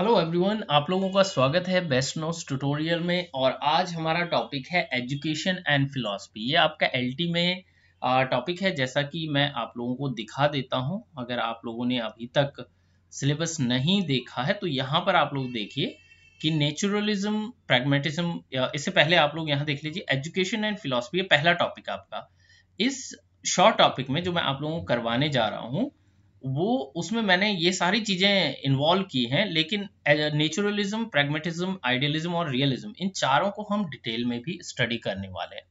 Hello everyone आप लोगों का स्वागत है बेस्ट नोट्स ट्यूटोरियल में और आज हमारा टॉपिक है एजुकेशन एंड फिलोसफी ये आपका एलटी में टॉपिक है जैसा कि मैं आप लोगों को दिखा देता हूं अगर आप लोगों ने अभी तक सिलेबस नहीं देखा है तो यहाँ पर आप लोग देखिए कि नेचुरलिज्म प्रैग्मेटिज्म इससे पहले आप लोग यहाँ देख लीजिए एजुकेशन एंड फिलासफी ये पहला टॉपिक आपका इस शॉर्ट टॉपिक में जो मैं आप लोगों को करवाने जा रहा हूँ वो उसमें मैंने ये सारी चीजें इन्वॉल्व की हैं लेकिन नेचुरलिज्म प्रेगमेटिज्म आइडियलिज्म और रियलिज्म इन चारों को हम डिटेल में भी स्टडी करने वाले हैं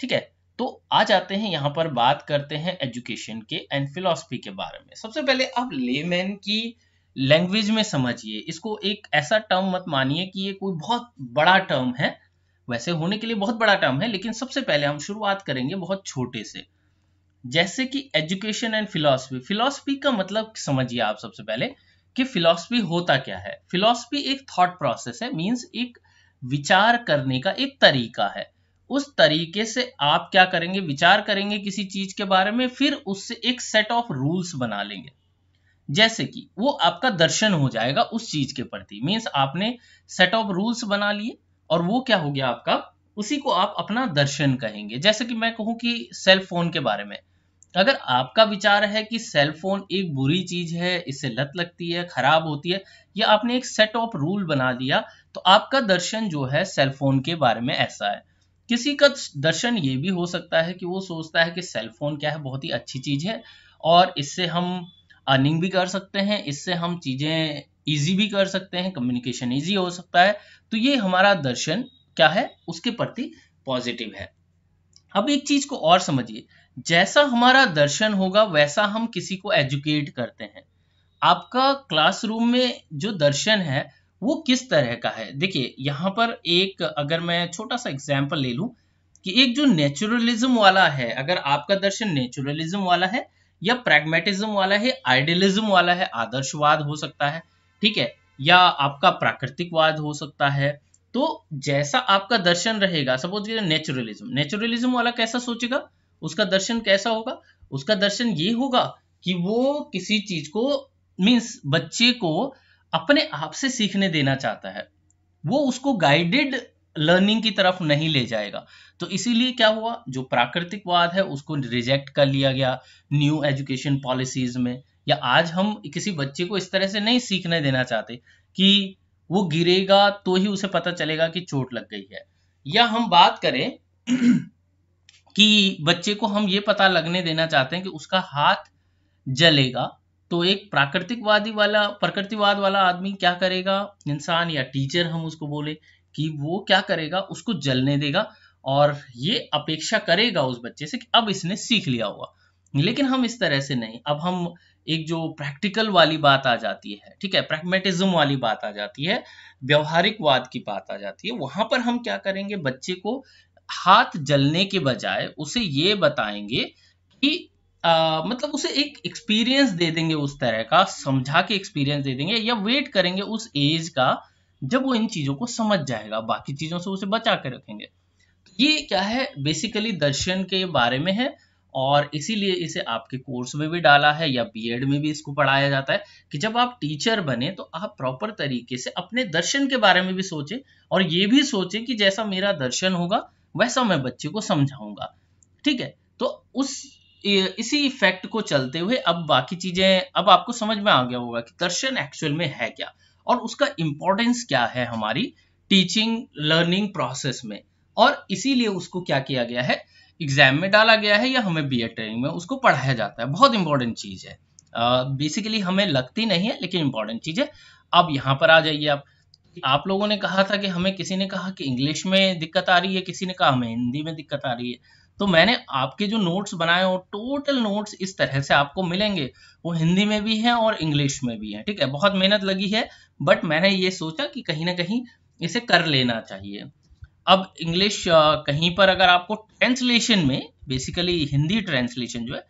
ठीक है तो आ जाते हैं यहाँ पर बात करते हैं एजुकेशन के एंड फिलोसफी के बारे में सबसे पहले आप लेमैन की लैंग्वेज में समझिए इसको एक ऐसा टर्म मत मानिए कि ये कोई बहुत बड़ा टर्म है वैसे होने के लिए बहुत बड़ा टर्म है लेकिन सबसे पहले हम शुरुआत करेंगे बहुत छोटे से जैसे कि एजुकेशन एंड फिलोसफी फिलोसफी का मतलब समझिए आप सबसे पहले कि फिलोसफी होता क्या है फिलॉसफी एक थॉट प्रोसेस है मींस एक विचार करने का एक तरीका है उस तरीके से आप क्या करेंगे विचार करेंगे किसी चीज के बारे में फिर उससे एक सेट ऑफ रूल्स बना लेंगे जैसे कि वो आपका दर्शन हो जाएगा उस चीज के प्रति मीन्स आपने सेट ऑफ रूल्स बना लिए और वो क्या हो गया आपका उसी को आप अपना दर्शन कहेंगे जैसे कि मैं कहूं कि सेल फोन के बारे में तो अगर आपका विचार है कि सेलफोन एक बुरी चीज है इससे लत लगती है खराब होती है या आपने एक सेट ऑफ रूल बना दिया तो आपका दर्शन जो है सेलफोन के बारे में ऐसा है किसी का दर्शन ये भी हो सकता है कि वो सोचता है कि सेलफोन क्या है बहुत ही अच्छी चीज है और इससे हम अर्निंग भी कर सकते हैं इससे हम चीजें इजी भी कर सकते हैं कम्युनिकेशन इजी हो सकता है तो ये हमारा दर्शन क्या है उसके प्रति पॉजिटिव है अब एक चीज को और समझिए जैसा हमारा दर्शन होगा वैसा हम किसी को एजुकेट करते हैं आपका क्लासरूम में जो दर्शन है वो किस तरह का है देखिए यहाँ पर एक अगर मैं छोटा सा एग्जाम्पल ले लू कि एक जो नेचुरलिज्म वाला है अगर आपका दर्शन नेचुरलिज्म वाला है या प्रैग्मेटिज्म वाला है आइडियलिज्म वाला है आदर्शवाद हो सकता है ठीक है या आपका प्राकृतिकवाद हो सकता है तो जैसा आपका दर्शन रहेगा सपोज नेचुरलिज्म नेचुरलिज्म वाला कैसा सोचेगा उसका दर्शन कैसा होगा उसका दर्शन ये होगा कि वो किसी चीज को मीन्स बच्चे को अपने आप से सीखने देना चाहता है वो उसको गाइडेड लर्निंग की तरफ नहीं ले जाएगा तो इसीलिए क्या हुआ जो प्राकृतिकवाद है उसको रिजेक्ट कर लिया गया न्यू एजुकेशन पॉलिसीज में या आज हम किसी बच्चे को इस तरह से नहीं सीखने देना चाहते कि वो गिरेगा तो ही उसे पता चलेगा कि चोट लग गई है या हम बात करें कि बच्चे को हम ये पता लगने देना चाहते हैं कि उसका हाथ जलेगा तो एक प्राकृतिकवादी वाला प्रकृतिवाद वाला आदमी क्या करेगा इंसान या टीचर हम उसको बोले कि वो क्या करेगा उसको जलने देगा और ये अपेक्षा करेगा उस बच्चे से कि अब इसने सीख लिया होगा लेकिन हम इस तरह से नहीं अब हम एक जो प्रैक्टिकल वाली बात आ जाती है ठीक है प्रैग्मेटिज्म वाली बात आ जाती है व्यवहारिकवाद की बात आ जाती है वहां पर हम क्या करेंगे बच्चे को हाथ जलने के बजाय उसे ये बताएंगे कि आ, मतलब उसे एक एक्सपीरियंस दे देंगे उस तरह का समझा के एक्सपीरियंस दे देंगे या वेट करेंगे उस एज का जब वो इन चीजों को समझ जाएगा बाकी चीजों से उसे बचा के रखेंगे तो ये क्या है बेसिकली दर्शन के बारे में है और इसीलिए इसे आपके कोर्स में भी डाला है या बी में भी इसको पढ़ाया जाता है कि जब आप टीचर बने तो आप प्रॉपर तरीके से अपने दर्शन के बारे में भी सोचें और ये भी सोचें कि जैसा मेरा दर्शन होगा वैसा मैं बच्चे को समझाऊंगा ठीक है तो उस इसी इफेक्ट को चलते हुए अब बाकी चीजें अब आपको समझ में आ गया होगा कि दर्शन एक्चुअल में है क्या और उसका इम्पोर्टेंस क्या है हमारी टीचिंग लर्निंग प्रोसेस में और इसीलिए उसको क्या किया गया है एग्जाम में डाला गया है या हमें बी ट्रेनिंग में उसको पढ़ाया जाता है बहुत इंपॉर्टेंट चीज है बेसिकली uh, हमें लगती नहीं है लेकिन इंपॉर्टेंट चीज है अब यहां पर आ जाइए आप आप लोगों ने कहा था कि हमें किसी ने कहा कि इंग्लिश में दिक्कत आ रही है किसी ने कहा हमें हिंदी में दिक्कत आ रही है तो मैंने आपके जो नोट्स बनाए हो टोटल नोट्स इस तरह से आपको मिलेंगे वो हिंदी में भी हैं और इंग्लिश में भी हैं ठीक है बहुत मेहनत लगी है बट मैंने ये सोचा कि कहीं ना कहीं इसे कर लेना चाहिए अब इंग्लिश कहीं पर अगर आपको ट्रांसलेशन में बेसिकली हिंदी ट्रांसलेशन जो है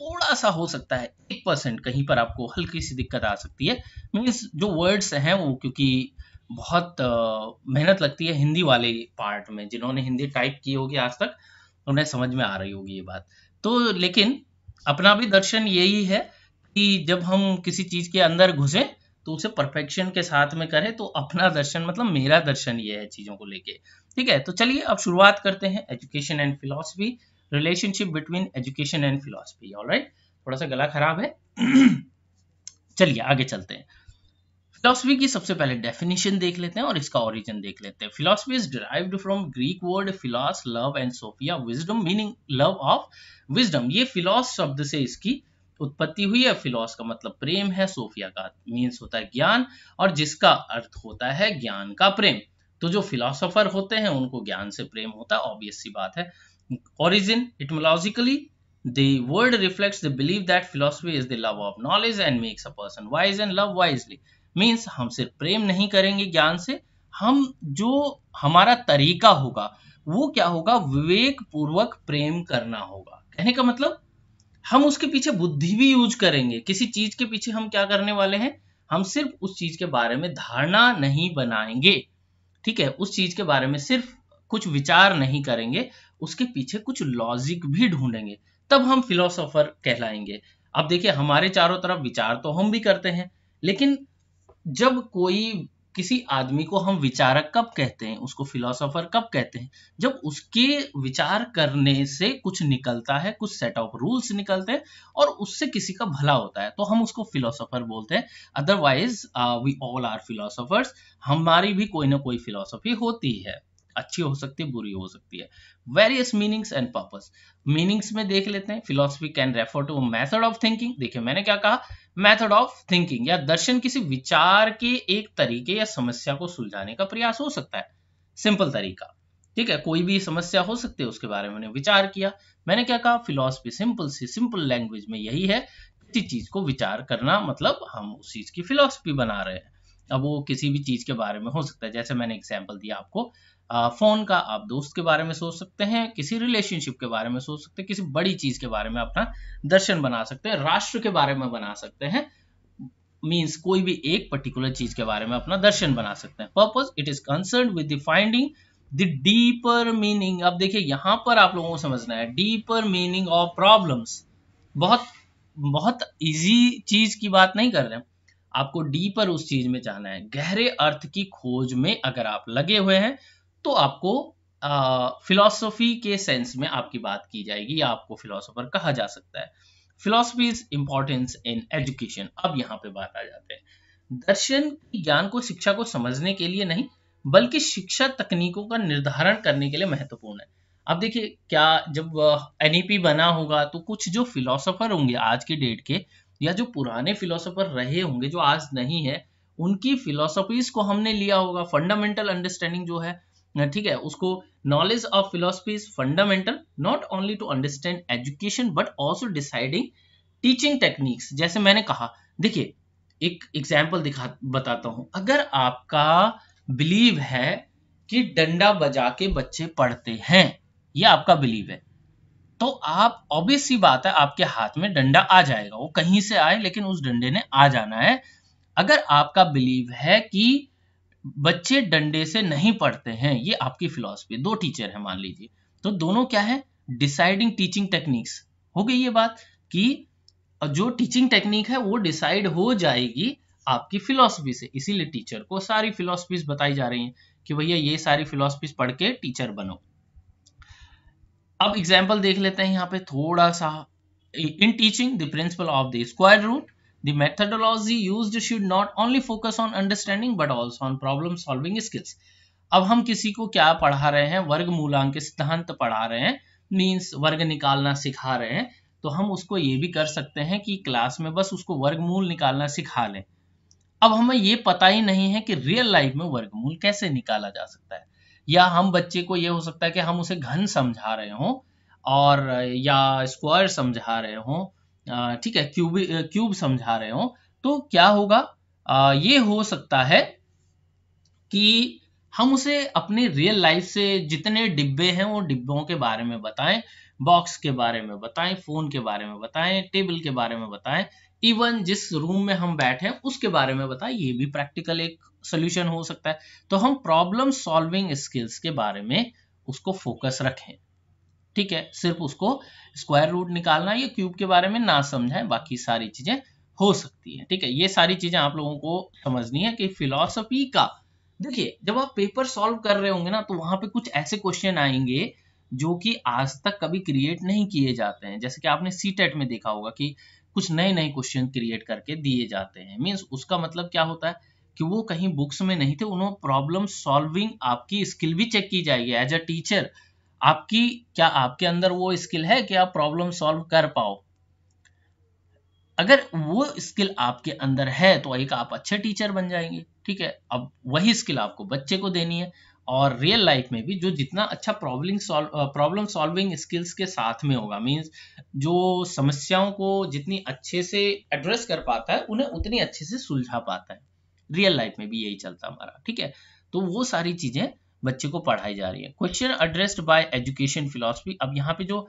थोड़ा सा हो सकता है एक परसेंट कहीं पर आपको हल्की सी दिक्कत आ सकती है मीन्स जो वर्ड्स हैं वो क्योंकि बहुत मेहनत लगती है हिंदी वाले पार्ट में जिन्होंने हिंदी टाइप की होगी आज तक उन्हें समझ में आ रही होगी ये बात तो लेकिन अपना भी दर्शन यही है कि जब हम किसी चीज के अंदर घुसे तो उसे परफेक्शन के साथ में करें तो अपना दर्शन मतलब मेरा दर्शन ये है चीजों को लेके ठीक है तो चलिए अब शुरुआत करते हैं education and philosophy relationship between education and philosophy alright थोड़ा सा गला खराब है चलिए आगे चलते हैं फिलोसफी की सबसे पहले डेफिनेशन देख लेते हैं और इसका ओरिजिन देख लेते हैं philosophy is derived from Greek word philos love and sophia wisdom meaning love of wisdom ये फिलोस शब्द से इसकी उत्पत्ति हुई है फिलोस का मतलब प्रेम है सोफिया का मीन्स होता है ज्ञान और जिसका अर्थ होता है ज्ञान का प्रेम तो जो फिलोसोफर होते हैं उनको ज्ञान से प्रेम होता है ऑब्वियस सी बात है origin etymologically the world reflects the believe that philosophy is the love of knowledge and makes a person wise and love wisely means हम सिर्फ प्रेम नहीं करेंगे ज्ञान से हम जो हमारा तरीका होगा वो क्या होगा विवेक पूर्वक प्रेम करना होगा कहने का मतलब हम उसके पीछे बुद्धि भी यूज करेंगे किसी चीज के पीछे हम क्या करने वाले हैं हम सिर्फ उस चीज के बारे में धारणा नहीं बनाएंगे ठीक है उस चीज के बारे में सिर्फ कुछ विचार नहीं करेंगे उसके पीछे कुछ लॉजिक भी ढूंढेंगे तब हम फिलोसोफर कहलाएंगे अब देखिए हमारे चारों तरफ विचार तो हम भी करते हैं लेकिन जब कोई किसी आदमी को हम विचारक कब कहते हैं उसको फिलोसोफर कब कहते हैं जब उसके विचार करने से कुछ निकलता है कुछ सेट ऑफ रूल्स निकलते हैं और उससे किसी का भला होता है तो हम उसको फिलोसोफर बोलते हैं otherwise we all are philosophers हमारी भी कोई ना कोई फिलोसफी होती है अच्छी हो सकती है बुरी हो सकती है various meanings and purpose meanings में देख लेते हैं philosophy can refer to method of thinking देखिए मैंने क्या कहा मैथड ऑफ थिंकिंग या दर्शन किसी विचार के एक तरीके या समस्या को सुलझाने का प्रयास हो सकता है सिंपल तरीका ठीक है कोई भी समस्या हो सकती है उसके बारे में मैंने विचार किया मैंने क्या कहा फिलोसफी सिंपल सी सिंपल लैंग्वेज में यही है किसी चीज को विचार करना मतलब हम उस चीज की फिलोसफी बना रहे हैं अब वो किसी भी चीज के बारे में हो सकता है जैसे मैंने एग्जाम्पल दिया आपको फ़ोन का आप दोस्त के बारे में सोच सकते हैं किसी रिलेशनशिप के बारे में सोच सकते हैं किसी बड़ी चीज़ के बारे में अपना दर्शन बना सकते हैं राष्ट्र के बारे में बना सकते हैं मीन्स कोई भी एक पर्टिकुलर चीज के बारे में अपना दर्शन बना सकते हैं purpose it is concern with the finding the deeper meaning अब देखिए यहां पर आप लोगों को समझना है डीपर मीनिंग ऑफ प्रॉब्लम्स बहुत बहुत इजी चीज की बात नहीं कर रहे हैं आपको डीपर उस चीज में जाना है गहरे अर्थ की खोज में अगर आप लगे हुए हैं तो आपको फिलोसफी के सेंस में आपकी बात की जाएगी या आपको फिलोसोफर कहा जा सकता है philosophy is importance in education अब यहाँ पे बात आ जाते हैं दर्शन ज्ञान को शिक्षा को समझने के लिए नहीं बल्कि शिक्षा तकनीकों का निर्धारण करने के लिए महत्वपूर्ण है अब देखिए क्या जब एन e बना होगा तो कुछ जो फिलोसोफर होंगे आज के डेट के या जो पुराने फिलोसोफर रहे होंगे जो आज नहीं है उनकी फिलोसफीज को हमने लिया होगा फंडामेंटल अंडरस्टैंडिंग जो है ठीक है उसको knowledge of philosophy is fundamental not only to understand education but also deciding teaching techniques जैसे मैंने कहा देखिए एक एग्जाम्पल दिखा बताता हूं अगर आपका बिलीव है कि डंडा बजा के बच्चे पढ़ते हैं ये आपका बिलीव है तो आप ऑब्वियस ही बात है आपके हाथ में डंडा आ जाएगा वो कहीं से आए लेकिन उस डंडे ने आ जाना है अगर आपका बिलीव है कि बच्चे डंडे से नहीं पढ़ते हैं ये आपकी फिलोसफी दो टीचर है मान लीजिए तो दोनों क्या है डिसाइडिंग टीचिंग टेक्निक्स हो गई ये बात कि जो टीचिंग टेक्निक है वो डिसाइड हो जाएगी आपकी फिलोसफी से इसीलिए टीचर को सारी फिलोसफीज बताई जा रही हैं कि भैया ये सारी फिलोसफीज पढ़ के टीचर बनो अब एग्जाम्पल देख लेते हैं यहाँ पे थोड़ा सा in teaching the principle of the square root The methodology used should not only focus on understanding but also on problem solving skills. अब हम किसी को क्या पढ़ा रहे हैं वर्ग मूलांक के सिद्धांत पढ़ा रहे हैं मीन्स वर्ग निकालना सिखा रहे हैं तो हम उसको ये भी कर सकते हैं कि क्लास में बस उसको वर्गमूल निकालना सिखा लें अब हमें ये पता ही नहीं है कि रियल लाइफ में वर्गमूल कैसे निकाला जा सकता है या हम बच्चे को ये हो सकता है कि हम उसे घन समझा रहे हों और या स्क्वायर समझा रहे हों ठीक है क्यूब क्यूब समझा रहे हो तो क्या होगा आ, ये हो सकता है कि हम उसे अपने रियल लाइफ से जितने डिब्बे हैं वो डिब्बों के बारे में बताएं बॉक्स के बारे में बताएं फोन के बारे में बताएं टेबल के बारे में बताएं इवन जिस रूम में हम बैठे हैं उसके बारे में बताएं ये भी प्रैक्टिकल एक सोल्यूशन हो सकता है तो हम प्रॉब्लम सॉल्विंग स्किल्स के बारे में उसको फोकस रखें ठीक है सिर्फ उसको स्क्वायर रूट निकालना या क्यूब के बारे में ना समझाएं बाकी सारी चीजें हो सकती है ठीक है ये सारी चीजें आप लोगों को समझनी है कि फिलोसफी का देखिए जब आप पेपर सॉल्व कर रहे होंगे ना तो वहां पे कुछ ऐसे क्वेश्चन आएंगे जो कि आज तक कभी क्रिएट नहीं किए जाते हैं जैसे कि आपने सी टेट e में देखा होगा कि कुछ नए नए क्वेश्चन क्रिएट करके दिए जाते हैं मीन्स उसका मतलब क्या होता है कि वो कहीं बुक्स में नहीं थे उन्होंने प्रॉब्लम सॉल्विंग आपकी स्किल भी चेक की जाएगी एज अ टीचर आपकी क्या आपके अंदर वो स्किल है कि आप प्रॉब्लम सॉल्व कर पाओ अगर वो स्किल आपके अंदर है तो एक आप अच्छे टीचर बन जाएंगे ठीक है अब वही स्किल आपको बच्चे को देनी है और रियल लाइफ में भी जो जितना अच्छा problem solve problem solving skills के साथ में होगा मीन्स जो समस्याओं को जितनी अच्छे से एड्रेस कर पाता है उन्हें उतनी अच्छे से सुलझा पाता है रियल लाइफ में भी यही चलता हमारा ठीक है तो वो सारी चीजें बच्चे को पढ़ाई जा रही है question addressed by education philosophy अब यहाँ पे जो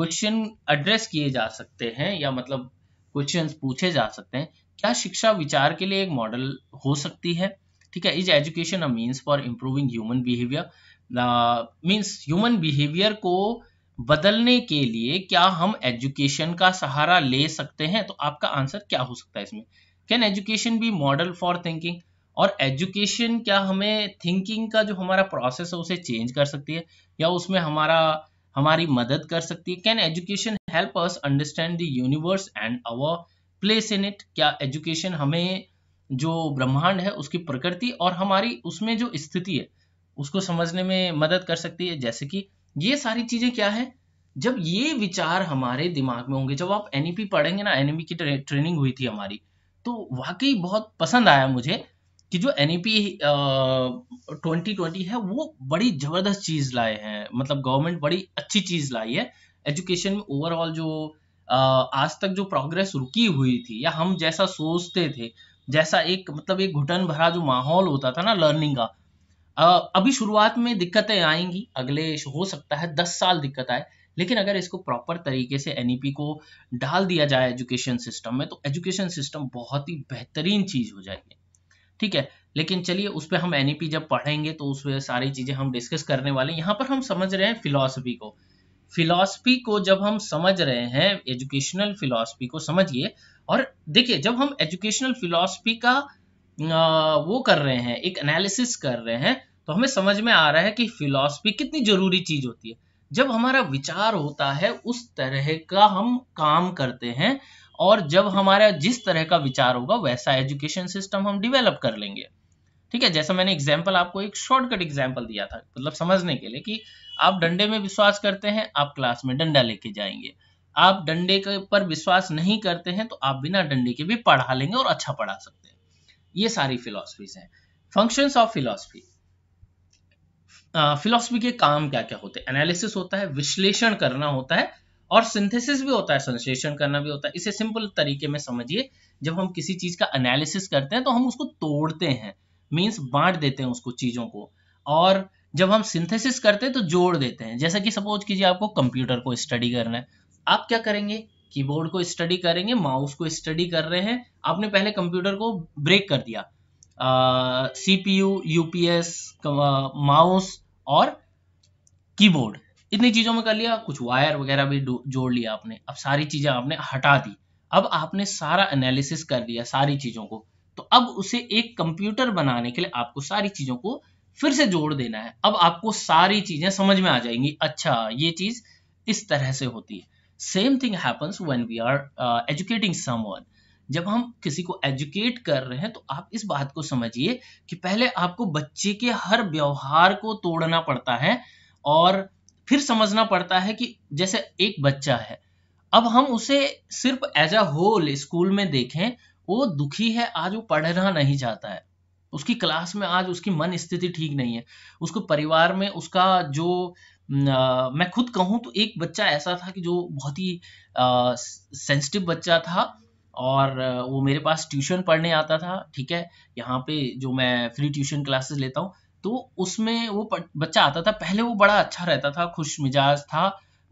क्वेश्चन एड्रेस किए जा सकते हैं या मतलब क्वेश्चन पूछे जा सकते हैं क्या शिक्षा विचार के लिए एक मॉडल हो सकती है ठीक है is education a means for improving human behaviour means human behaviour को बदलने के लिए क्या हम एजुकेशन का सहारा ले सकते हैं तो आपका आंसर क्या हो सकता है इसमें can education be model for thinking और एजुकेशन क्या हमें थिंकिंग का जो हमारा प्रोसेस है उसे चेंज कर सकती है या उसमें हमारा हमारी मदद कर सकती है can education help us understand the universe and our place in it क्या एजुकेशन हमें जो ब्रह्मांड है उसकी प्रकृति और हमारी उसमें जो स्थिति है उसको समझने में मदद कर सकती है जैसे कि ये सारी चीजें क्या है जब ये विचार हमारे दिमाग में होंगे जब आप एनईपी e पढ़ेंगे ना एनईपी e की ट्रेनिंग हुई थी हमारी तो वाकई बहुत पसंद आया मुझे कि जो एन ट्वेंटी ट्वेंटी है वो बड़ी जबरदस्त चीज लाए हैं मतलब गवर्नमेंट बड़ी अच्छी चीज लाई है एजुकेशन में ओवरऑल जो आज तक जो प्रोग्रेस रुकी हुई थी या हम जैसा सोचते थे जैसा एक मतलब एक घुटन भरा जो माहौल होता था ना लर्निंग का अभी शुरुआत में दिक्कतें आएंगी अगले हो सकता है दस साल दिक्कत आए लेकिन अगर इसको प्रॉपर तरीके से एन e को डाल दिया जाए एजुकेशन सिस्टम में तो एजुकेशन सिस्टम बहुत ही बेहतरीन चीज हो जाएगी ठीक है लेकिन चलिए उस पर हम एन e जब पढ़ेंगे तो उस पर सारी चीज़ें हम डिस्कस करने वाले यहाँ पर हम समझ रहे हैं फिलोसफी को फिलॉसफी को जब हम समझ रहे हैं एजुकेशनल फिलोसफी को समझिए और देखिए जब हम एजुकेशनल फिलोसफी का वो कर रहे हैं एक एनालिसिस कर रहे हैं तो हमें समझ में आ रहा है कि फिलोसफी कितनी जरूरी चीज होती है जब हमारा विचार होता है उस तरह का हम काम करते हैं और जब हमारा जिस तरह का विचार होगा वैसा एजुकेशन सिस्टम हम डिवेलप कर लेंगे ठीक है जैसा मैंने एग्जाम्पल आपको एक शॉर्टकट एग्जाम्पल दिया था मतलब समझने के लिए कि आप डंडे में विश्वास करते हैं आप क्लास में डंडा लेके जाएंगे आप डंडे के पर विश्वास नहीं करते हैं तो आप बिना डंडे के भी पढ़ा लेंगे और अच्छा पढ़ा सकते हैं ये सारी फिलोसफीज हैं फंक्शंस ऑफ फिलोसफी फिलोसफी के काम क्या क्या होते हैं एनालिसिस होता है विश्लेषण करना होता है और सिंथेसिस भी होता है संश्लेषण करना भी होता है इसे सिंपल तरीके में समझिए जब हम किसी चीज का एनालिसिस करते हैं तो हम उसको तोड़ते हैं मीन्स बांट देते हैं उसको चीजों को और जब हम सिंथेसिस करते हैं तो जोड़ देते हैं जैसा कि सपोज कीजिए आपको कंप्यूटर को स्टडी करना है आप क्या करेंगे कीबोर्ड को स्टडी करेंगे माउस को स्टडी कर रहे हैं आपने पहले कंप्यूटर को ब्रेक कर दिया सीपीयू यूपीएस माउस और कीबोर्ड इतनी चीजों में कर लिया कुछ वायर वगैरह भी जोड़ लिया आपने अब सारी चीजें आपने हटा दी अब आपने सारा एनालिसिस कर लिया सारी चीजों को तो अब उसे एक कंप्यूटर बनाने के लिए आपको सारी चीजों को फिर से जोड़ देना है अब आपको सारी चीजें समझ में आ जाएंगी अच्छा ये चीज इस तरह से होती है same thing happens when we are educating someone जब हम किसी को एजुकेट कर रहे हैं तो आप इस बात को समझिए कि पहले आपको बच्चे के हर व्यवहार को तोड़ना पड़ता है और फिर समझना पड़ता है कि जैसे एक बच्चा है अब हम उसे सिर्फ एज अ होल स्कूल में देखें वो दुखी है आज वो पढ़ना नहीं चाहता है उसकी क्लास में आज उसकी मन स्थिति ठीक नहीं है उसको परिवार में उसका जो आ, मैं खुद कहूँ तो एक बच्चा ऐसा था कि जो बहुत ही सेंसिटिव बच्चा था और वो मेरे पास ट्यूशन पढ़ने आता था ठीक है यहाँ पे जो मैं फ्री ट्यूशन क्लासेस लेता हूँ तो उसमें वो बच्चा आता था पहले वो बड़ा अच्छा रहता था खुश मिजाज था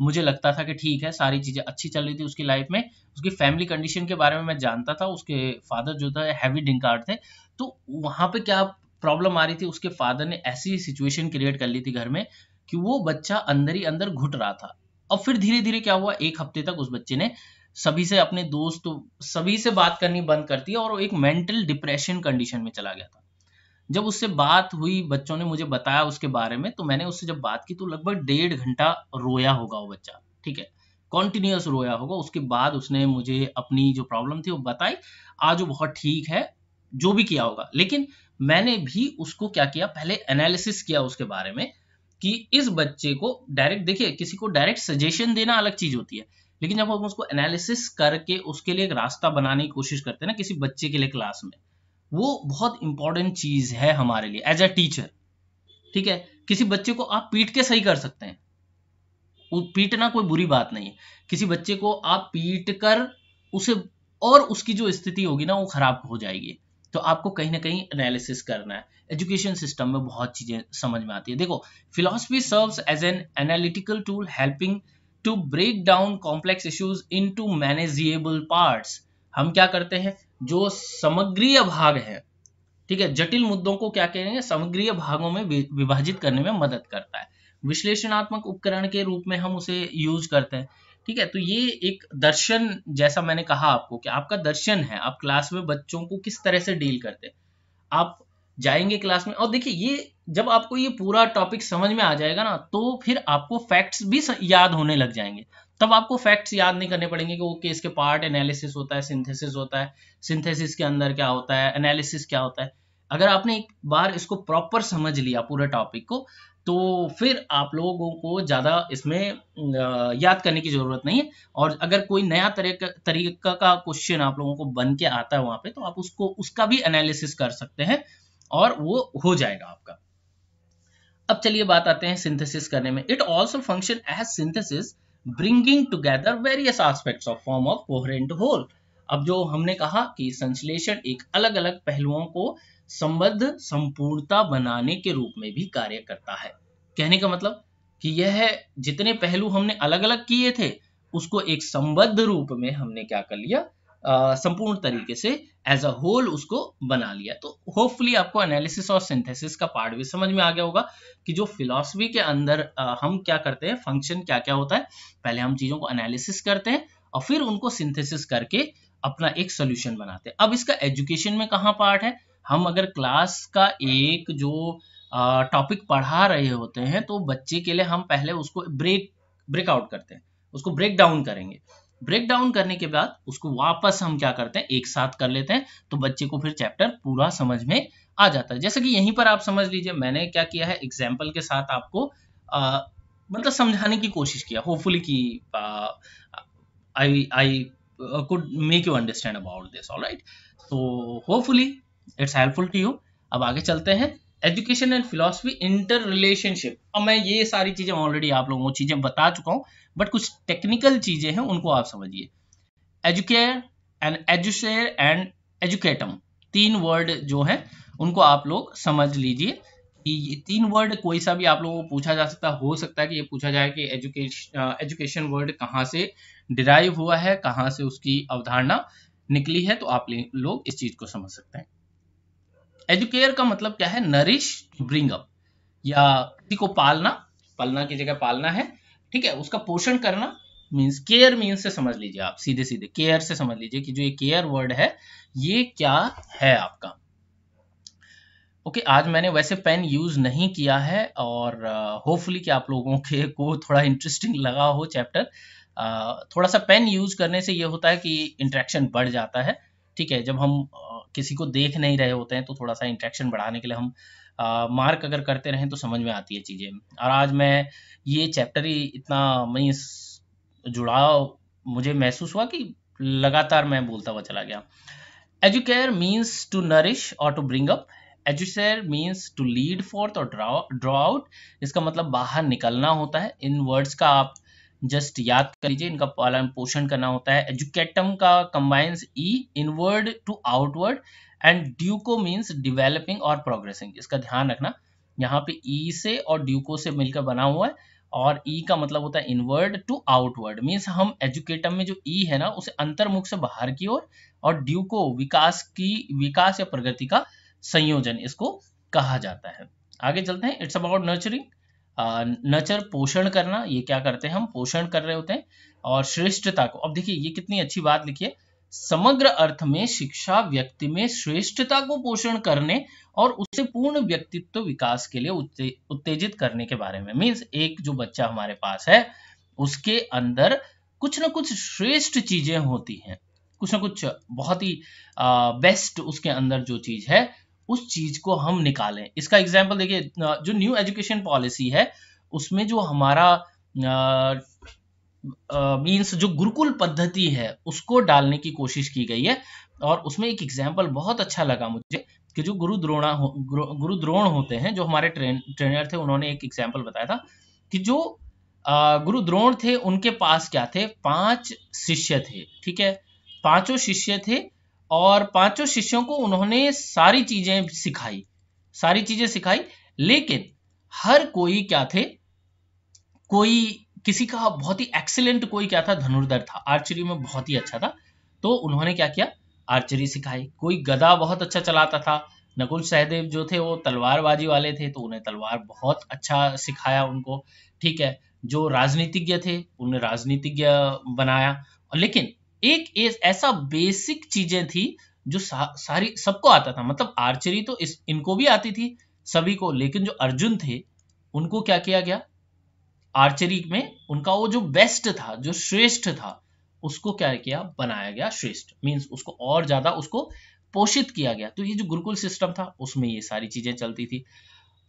मुझे लगता था कि ठीक है सारी चीज़ें अच्छी चल रही थी उसकी लाइफ में उसकी फैमिली कंडीशन के बारे में मैं जानता था उसके फादर जो था हैवी डिंकार्ड थे तो वहाँ पे क्या प्रॉब्लम आ रही थी उसके फादर ने ऐसी सिचुएशन क्रिएट कर ली थी घर में कि वो बच्चा अंदर ही अंदर घुट रहा था और फिर धीरे धीरे क्या हुआ एक हफ्ते तक उस बच्चे ने सभी से अपने दोस्त सभी से बात करनी बंद कर दी और वो एक मेंटल डिप्रेशन कंडीशन में चला गया था जब उससे बात हुई बच्चों ने मुझे बताया उसके बारे में तो मैंने उससे जब बात की तो लगभग डेढ़ घंटा रोया होगा वो बच्चा ठीक है कॉन्टिन्यूस रोया होगा उसके बाद उसने मुझे अपनी जो प्रॉब्लम थी वो बताई आज वो बहुत ठीक है जो भी किया होगा लेकिन मैंने भी उसको क्या किया पहले एनालिसिस किया उसके बारे में कि इस बच्चे को डायरेक्ट देखिए किसी को डायरेक्ट सजेशन देना अलग चीज होती है लेकिन जब हम उसको एनालिसिस करके उसके लिए एक रास्ता बनाने की कोशिश करते हैं ना किसी बच्चे के लिए क्लास में वो बहुत इंपॉर्टेंट चीज है हमारे लिए एज अ टीचर ठीक है किसी बच्चे को आप पीट के सही कर सकते हैं पीटना कोई बुरी बात नहीं है किसी बच्चे को आप पीट कर उसे और उसकी जो स्थिति होगी ना वो खराब हो जाएगी तो आपको कहीं ना कहीं एनालिसिस करना है एजुकेशन सिस्टम में बहुत चीजें समझ में आती है देखो philosophy serves as an analytical tool helping to break down complex issues into manageable part हम क्या करते हैं जो समग्रीय भाग है ठीक है जटिल मुद्दों को क्या कहेंगे समग्रीय भागों में विभाजित करने में मदद करता है विश्लेषणात्मक उपकरण के रूप में हम उसे यूज करते हैं ठीक है तो ये एक दर्शन जैसा मैंने कहा आपको कि आपका दर्शन है आप क्लास में बच्चों को किस तरह से डील करते हैं आप जाएंगे क्लास में और देखिए ये जब आपको ये पूरा टॉपिक समझ में आ जाएगा ना तो फिर आपको फैक्ट्स भी याद होने लग जाएंगे तब आपको फैक्ट्स याद नहीं करने पड़ेंगे कि ओके इसके पार्ट एनालिसिस होता है सिंथेसिस होता है सिंथेसिस के अंदर क्या होता है एनालिसिस क्या होता है अगर आपने एक बार इसको प्रॉपर समझ लिया पूरा टॉपिक को तो फिर आप लोगों को ज़्यादा इसमें याद करने की ज़रूरत नहीं है और अगर कोई नया तरीका तरीका का क्वेश्चन आप लोगों को बन के आता है वहाँ पे तो आप उसको उसका भी एनालिसिस कर सकते हैं और वो हो जाएगा आपका अब चलिए बात आते हैं सिंथेसिस करने में it also function as synthesis bringing together various aspect of form of coherent whole अब जो हमने कहा कि संश्लेषण एक अलग अलग पहलुओं को संबद्ध संपूर्णता बनाने के रूप में भी कार्य करता है कहने का मतलब कि यह जितने पहलू हमने अलग अलग किए थे उसको एक संबद्ध रूप में हमने क्या कर लिया संपूर्ण तरीके से एज अ होल उसको बना लिया तो होपफुली आपको एनालिसिस और सिंथेसिस का पार्ट भी समझ में आ गया होगा कि जो फिलॉसफी के अंदर हम क्या करते हैं फंक्शन क्या क्या होता है पहले हम चीज़ों को एनालिसिस करते हैं और फिर उनको सिंथेसिस करके अपना एक सोल्यूशन बनाते हैं अब इसका एजुकेशन में कहाँ पार्ट है हम अगर क्लास का एक जो टॉपिक पढ़ा रहे होते हैं तो बच्चे के लिए हम पहले उसको ब्रेक ब्रेकआउट करते हैं उसको ब्रेक डाउन करेंगे ब्रेक डाउन करने के बाद उसको वापस हम क्या करते हैं एक साथ कर लेते हैं तो बच्चे को फिर चैप्टर पूरा समझ में आ जाता है जैसे कि यहीं पर आप समझ लीजिए मैंने क्या किया है एग्जाम्पल के साथ आपको आ, मतलब समझाने की कोशिश किया होपफुली की I I could make you understand about this all right so hopefully it's helpful to you अब आगे चलते हैं education and philosophy inter relationship अब मैं ये सारी चीज़ें ऑलरेडी आप लोगों को चीज़ें बता चुका हूँ बट कुछ टेक्निकल चीजें हैं उनको आप समझिए educare and educere and educatum तीन वर्ड जो है उनको आप लोग समझ लीजिए ये तीन वर्ड कोई सा भी आप लोगों को पूछा जा सकता हो सकता है कि ये पूछा जाए कि एजुकेशन एजुकेशन वर्ड कहाँ से डिराइव हुआ है कहाँ से उसकी अवधारणा निकली है तो आप लोग इस चीज को समझ सकते हैं एजुकेयर का मतलब क्या है नरिश ब्रिंग अप या किसी को पालना पलना की जगह पालना है ठीक है उसका पोषण करना मीन्स केयर मीन्स से समझ लीजिए आप सीधे सीधे केयर से समझ लीजिए कि जो ये केयर वर्ड है ये क्या है आपका ओके okay, आज मैंने वैसे पेन यूज नहीं किया है और होपफुली uh, कि आप लोगों के को थोड़ा इंटरेस्टिंग लगा हो चैप्टर uh, थोड़ा सा पेन यूज करने से ये होता है कि इंट्रैक्शन बढ़ जाता है ठीक है जब हम uh, किसी को देख नहीं रहे होते हैं तो थोड़ा सा इंट्रैक्शन बढ़ाने के लिए हम मार्क अगर करते रहें तो समझ में आती है चीज़ें और आज मैं ये चैप्टर ही इतना मैं जुड़ाव मुझे महसूस हुआ कि लगातार मैं बोलता हुआ चला गया एजुकेयर मीन्स टू नरिश और to bring up educere means to lead forth और ड्रॉ आउट इसका मतलब बाहर निकलना होता है इन वर्ड्स का आप जस्ट याद कर लीजिए इनका पालन पोषण करना होता है एजुकेटम का combines E inward to outward and duco means developing और प्रोग्रेसिंग इसका ध्यान रखना यहाँ पे ई e से और ड्यूको से मिलकर बना हुआ है और ई e का मतलब होता है इनवर्ड टू आउटवर्ड मीन्स हम एजुकेटम में जो ई e है ना उसे अंतर्मुख से बाहर की ओर और, ड्यूको विकास की विकास या प्रगति का संयोजन इसको कहा जाता है आगे चलते हैं इट्स अबाउट नर्चरिंग नचर पोषण करना ये क्या करते हैं हम पोषण कर रहे होते हैं और श्रेष्ठता को अब देखिए ये कितनी अच्छी बात लिखिए समग्र अर्थ में शिक्षा व्यक्ति में श्रेष्ठता को पोषण करने और उसे पूर्ण व्यक्तित्व विकास के लिए उत्ते, उत्तेजित करने के बारे में मीन्स एक जो बच्चा हमारे पास है उसके अंदर कुछ ना कुछ श्रेष्ठ चीजें होती हैं कुछ ना कुछ बहुत ही बेस्ट उसके अंदर जो चीज है उस चीज को हम निकालें इसका एग्जाम्पल देखिए जो न्यू एजुकेशन पॉलिसी है उसमें जो हमारा मीन्स जो गुरुकुल पद्धति है उसको डालने की कोशिश की गई है और उसमें एक एग्जाम्पल बहुत अच्छा लगा मुझे कि जो गुरु द्रोणा हो, गुरु, गुरु द्रोण होते हैं जो हमारे ट्रेन ट्रेनर थे उन्होंने एक एग्जाम्पल बताया था कि जो आ, गुरु द्रोण थे उनके पास क्या थे पांच शिष्य थे ठीक है पांचों शिष्य थे और पांचों शिष्यों को उन्होंने सारी चीजें सिखाई सारी चीजें सिखाई लेकिन हर कोई क्या थे कोई किसी का बहुत ही एक्सेलेंट कोई क्या था धनुर्धर था आर्चरी में बहुत ही अच्छा था तो उन्होंने क्या किया आर्चरी सिखाई कोई गदा बहुत अच्छा चलाता था नकुल सहदेव जो थे वो तलवारबाजी वाले थे तो उन्हें तलवार बहुत अच्छा सिखाया उनको ठीक है जो राजनीतिज्ञ थे उन्हें राजनीतिज्ञ बनाया और लेकिन एक ऐसा बेसिक चीजें थी जो सा, सारी सबको आता था मतलब आर्चरी तो इस इनको भी आती थी सभी को लेकिन जो अर्जुन थे उनको क्या किया गया आर्चरी में उनका वो जो बेस्ट था जो श्रेष्ठ था उसको क्या किया बनाया गया श्रेष्ठ मीन्स उसको और ज्यादा उसको पोषित किया गया तो ये जो गुरुकुल सिस्टम था उसमें ये सारी चीजें चलती थी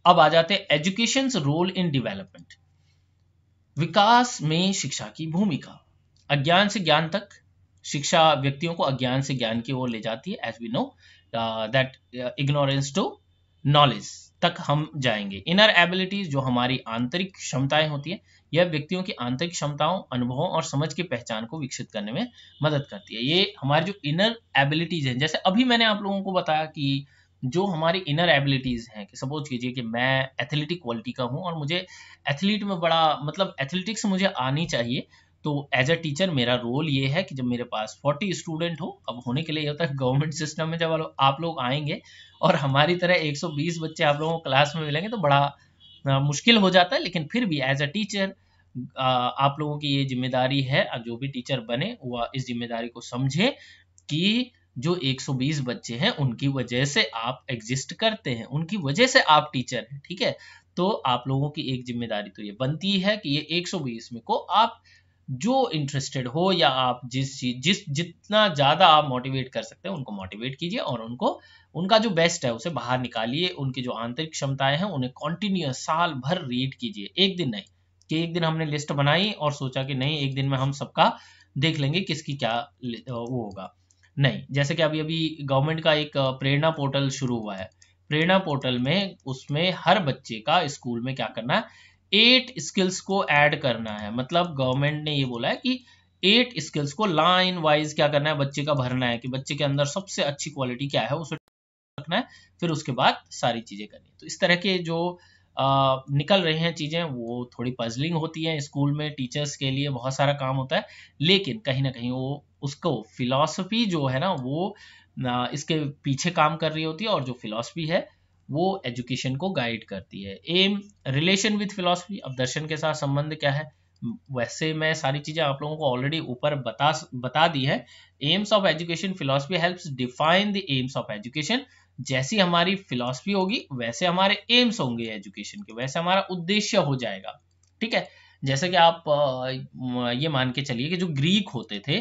अब आ जाते हैं एजुकेशन रोल इन डिवेलपमेंट विकास में शिक्षा की भूमिका अज्ञान से ज्ञान तक शिक्षा व्यक्तियों को अज्ञान से ज्ञान की ओर ले जाती है as we know that ignorance to knowledge तक हम जाएंगे इनर एबिलिटीज जो हमारी आंतरिक क्षमताएं होती है यह व्यक्तियों की आंतरिक क्षमताओं अनुभवों और समझ की पहचान को विकसित करने में मदद करती है ये हमारी जो इनर एबिलिटीज हैं जैसे अभी मैंने आप लोगों को बताया कि जो हमारी इनर एबिलिटीज हैं कि सपोज कीजिए कि मैं एथलेटिक क्वालिटी का हूं और मुझे एथलीट में बड़ा मतलब एथलेटिक्स मुझे आनी चाहिए तो एज अ टीचर मेरा रोल ये है कि जब मेरे पास 40 स्टूडेंट हो अब होने के लिए ये होता है गवर्नमेंट सिस्टम में जब आप लोग आएंगे और हमारी तरह 120 बच्चे आप लोगों को क्लास में मिलेंगे तो बड़ा मुश्किल हो जाता है लेकिन फिर भी एज अ टीचर आप लोगों की ये जिम्मेदारी है जो भी टीचर बने वो इस जिम्मेदारी को समझे कि जो 120 बच्चे हैं उनकी वजह से आप एग्जिस्ट करते हैं उनकी वजह से आप टीचर हैं ठीक है तो आप लोगों की एक जिम्मेदारी तो ये बनती है कि ये 120 में को आप जो इंटरेस्टेड हो या आप जिस चीज जिस जितना ज़्यादा आप मोटिवेट कर सकते हैं उनको मोटिवेट कीजिए और उनको उनका जो बेस्ट है उसे बाहर निकालिए उनकी जो आंतरिक क्षमताएं हैं उन्हें कॉन्टिन्यूस साल भर रीड कीजिए एक दिन नहीं कि एक दिन हमने लिस्ट बनाई और सोचा कि नहीं एक दिन में हम सबका देख लेंगे किसकी क्या वो होगा नहीं जैसे कि अभी अभी गवर्नमेंट का एक प्रेरणा पोर्टल शुरू हुआ है प्रेरणा पोर्टल में उसमें हर बच्चे का स्कूल में क्या करना है एट स्किल्स को ऐड करना है मतलब गवर्नमेंट ने ये बोला है कि एट स्किल्स को लाइन वाइज क्या करना है बच्चे का भरना है कि बच्चे के अंदर सबसे अच्छी क्वालिटी क्या है उसे रखना है फिर उसके बाद सारी चीजें करनी तो इस तरह के जो आ, निकल रहे हैं चीजें वो थोड़ी पजलिंग होती है स्कूल में टीचर्स के लिए बहुत सारा काम होता है लेकिन कहीं ना कहीं वो उसको फिलॉसफी जो है ना वो ना, इसके पीछे काम कर रही होती है और जो फिलॉसफी है वो एजुकेशन को गाइड करती है एम रिलेशन विथ फिलोसफी अब दर्शन के साथ संबंध क्या है वैसे मैं सारी चीजें आप लोगों को ऑलरेडी ऊपर बता बता दी है aims of education philosophy helps define the aims of education जैसी हमारी फिलोसफी होगी वैसे हमारे एम्स होंगे एजुकेशन के वैसे हमारा उद्देश्य हो जाएगा ठीक है जैसे कि आप ये मान के चलिए कि जो ग्रीक होते थे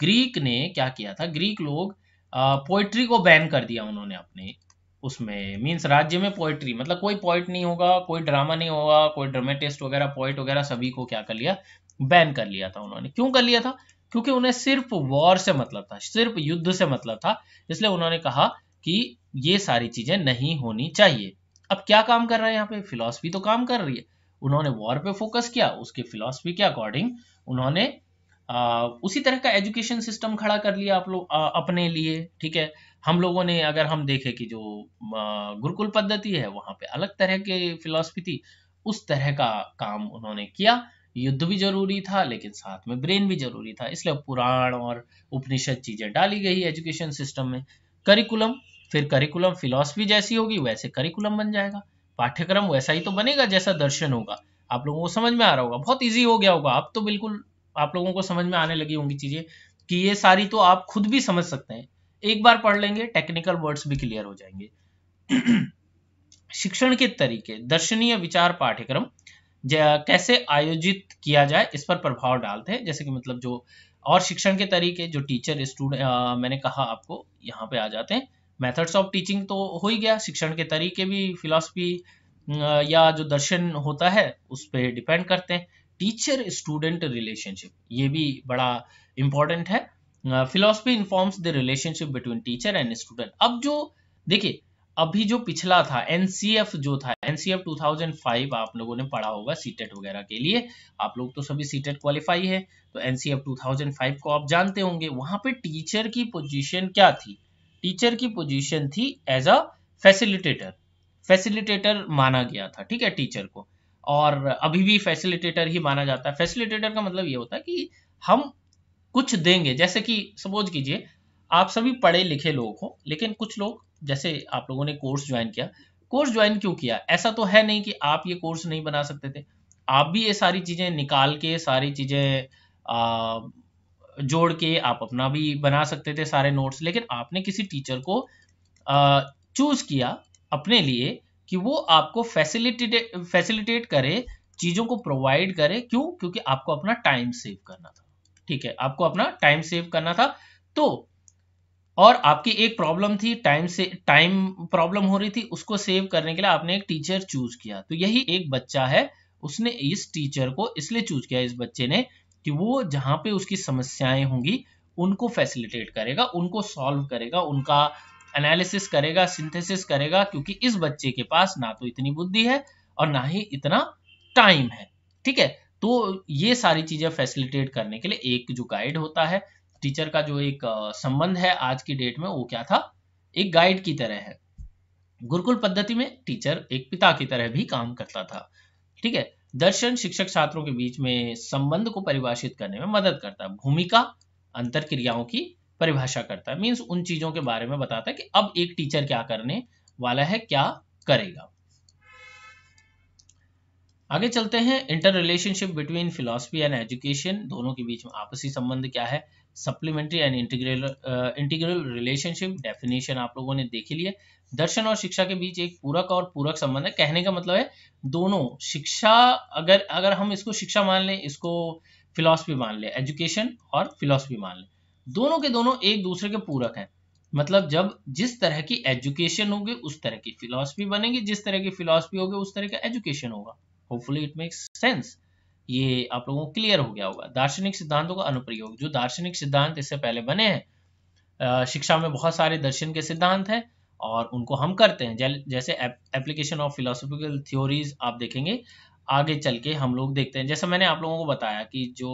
ग्रीक ने क्या किया था ग्रीक लोग पोइट्री को बैन कर दिया उन्होंने अपने उसमें मीन्स राज्य में पोइट्री मतलब कोई पोइट नहीं होगा कोई ड्रामा नहीं होगा कोई ड्रामेटिस्ट वगैरह पोइट वगैरह सभी को क्या कर लिया बैन कर लिया था उन्होंने क्यों कर लिया था क्योंकि उन्हें सिर्फ वॉर से मतलब था सिर्फ युद्ध से मतलब था इसलिए उन्होंने कहा कि ये सारी चीजें नहीं होनी चाहिए अब क्या काम कर रहा है यहाँ पे फिलोसफी तो काम कर रही है उन्होंने वॉर पे फोकस किया उसके फिलोसफी के अकॉर्डिंग उन्होंने आ, उसी तरह का एजुकेशन सिस्टम खड़ा कर लिया आप लोग अपने लिए ठीक है हम लोगों ने अगर हम देखें कि जो गुरुकुल पद्धति है वहां पे अलग तरह के फिलोसफी थी उस तरह का काम उन्होंने किया युद्ध भी जरूरी था लेकिन साथ में ब्रेन भी जरूरी था इसलिए पुराण और उपनिषद चीजें डाली गई एजुकेशन सिस्टम में करिकुलम फिर करिकुलम फिलोसफी जैसी होगी वैसे करिकुलम बन जाएगा पाठ्यक्रम वैसा ही तो बनेगा जैसा दर्शन होगा आप लोगों को समझ में आ रहा होगा बहुत ईजी हो गया होगा अब तो बिल्कुल आप लोगों को समझ में आने लगी होंगी चीजें कि ये सारी तो आप खुद भी समझ सकते हैं एक बार पढ़ लेंगे टेक्निकल वर्ड्स भी क्लियर हो जाएंगे शिक्षण के तरीके दर्शनीय विचार पाठ्यक्रम कैसे आयोजित किया जाए इस पर प्रभाव डालते हैं जैसे कि मतलब जो और शिक्षण के तरीके जो टीचर स्टूडेंट मैंने कहा आपको यहाँ पे आ जाते हैं मेथड्स ऑफ टीचिंग तो हो ही गया शिक्षण के तरीके भी फिलॉसफी या जो दर्शन होता है उस पर डिपेंड करते हैं टीचर स्टूडेंट रिलेशनशिप ये भी बड़ा इंपॉर्टेंट है philosophy informs the relationship between teacher and student अब जो देखिए अभी जो पिछला था एनसीएफ जो था एनसीएफ 2005 आप लोगों ने पढ़ा होगा सीटेट e वगैरह के लिए आप लोग तो सभी सीटेट क्वालिफाई है तो एनसीएफ 2005 को आप जानते होंगे वहां पे टीचर की पोजीशन क्या थी टीचर की पोजीशन थी एज अ फैसिलिटेटर फैसिलिटेटर माना गया था ठीक है टीचर को और अभी भी फैसिलिटेटर ही माना जाता है फैसिलिटेटर का मतलब ये होता है कि हम कुछ देंगे जैसे कि सपोज कीजिए आप सभी पढ़े लिखे लोग हो लेकिन कुछ लोग जैसे आप लोगों ने कोर्स ज्वाइन किया कोर्स ज्वाइन क्यों किया ऐसा तो है नहीं कि आप ये कोर्स नहीं बना सकते थे आप भी ये सारी चीज़ें निकाल के सारी चीज़ें जोड़ के आप अपना भी बना सकते थे सारे नोट्स लेकिन आपने किसी टीचर को चूज किया अपने लिए कि वो आपको फैसिलिटेट फैसिलिटेट करे चीज़ों को प्रोवाइड करे क्यों क्योंकि आपको अपना टाइम सेव करना था ठीक है आपको अपना टाइम सेव करना था तो और आपकी एक प्रॉब्लम थी टाइम से टाइम प्रॉब्लम हो रही थी उसको सेव करने के लिए आपने एक टीचर चूज किया तो यही एक बच्चा है उसने इस टीचर को इसलिए चूज किया इस बच्चे ने कि वो जहां पे उसकी समस्याएं होंगी उनको फैसिलिटेट करेगा उनको सॉल्व करेगा उनका एनालिसिस करेगा सिंथेसिस करेगा क्योंकि इस बच्चे के पास ना तो इतनी बुद्धि है और ना ही इतना टाइम है ठीक है तो ये सारी चीजें फैसिलिटेट करने के लिए एक जो गाइड होता है टीचर का जो एक संबंध है आज की डेट में वो क्या था एक गाइड की तरह है गुरुकुल पद्धति में टीचर एक पिता की तरह भी काम करता था ठीक है दर्शन शिक्षक छात्रों के बीच में संबंध को परिभाषित करने में मदद करता है भूमिका अंतर क्रियाओं की परिभाषा करता है मीन्स उन चीजों के बारे में बताता है कि अब एक टीचर क्या करने वाला है क्या करेगा आगे चलते हैं inter relationship between philosophy and education दोनों के बीच में आपसी संबंध क्या है supplementary and integral integral relationship definition आप लोगों ने देख लिया दर्शन और शिक्षा के बीच एक पूरक और पूरक संबंध है कहने का मतलब है दोनों शिक्षा अगर अगर हम इसको शिक्षा मान लें इसको फिलोसफी मान लें एजुकेशन और फिलॉसफी मान लें दोनों के दोनों एक दूसरे के पूरक हैं मतलब जब जिस तरह की एजुकेशन होगी उस तरह की फिलॉसफी बनेगी जिस तरह की फिलॉसफी होगी उस तरह का एजुकेशन होगा होपफुली इट मेक्स सेंस ये आप लोगों को क्लियर हो गया होगा दार्शनिक सिद्धांतों का अनुप्रयोग जो दार्शनिक सिद्धांत इससे पहले बने हैं शिक्षा में बहुत सारे दर्शन के सिद्धांत हैं और उनको हम करते हैं जैसे एप्लीकेशन ऑफ फिलोसॉफिकल थ्योरीज आप देखेंगे आगे चल के हम लोग देखते हैं जैसे मैंने आप लोगों को बताया कि जो